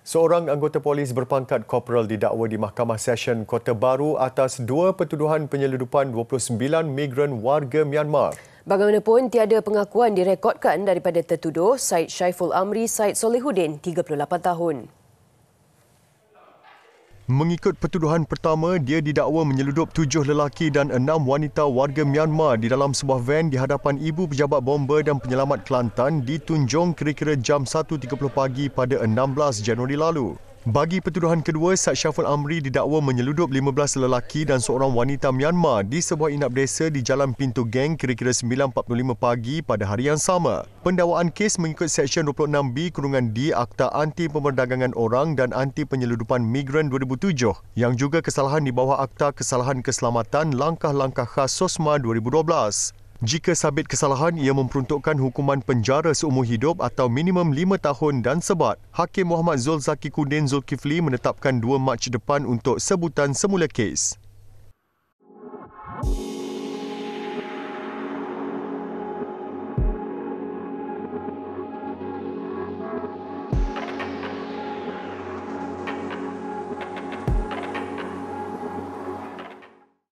Seorang anggota polis berpangkat korporal didakwa di Mahkamah Session Kota Baru atas dua pertuduhan penyeludupan 29 migran warga Myanmar. Bagaimanapun, tiada pengakuan direkodkan daripada tertuduh Syed Syaiful Amri Syed Solehuddin, 38 tahun. Mengikut pertuduhan pertama, dia didakwa menyeludup tujuh lelaki dan enam wanita warga Myanmar di dalam sebuah van di hadapan ibu pejabat bomba dan penyelamat Kelantan di Tunjung kira-kira jam 1.30 pagi pada 16 Januari lalu. Bagi pertuduhan kedua, Sat Syaful Amri didakwa menyeludup 15 lelaki dan seorang wanita Myanmar di sebuah inap desa di Jalan Pintu Geng kira-kira 9.45 pagi pada hari yang sama. Pendakwaan kes mengikut Seksyen 26B kurungan D Akta Anti Pemerdagangan Orang dan Anti Penyeludupan Migran 2007 yang juga kesalahan di bawah Akta Kesalahan Keselamatan Langkah-Langkah Khas SOSMA 2012. Jika sabit kesalahan, ia memperuntukkan hukuman penjara seumur hidup atau minimum lima tahun dan sebat. Hakim Muhammad Zul Zaki Kudin Zulkifli menetapkan 2 Mac depan untuk sebutan semula kes.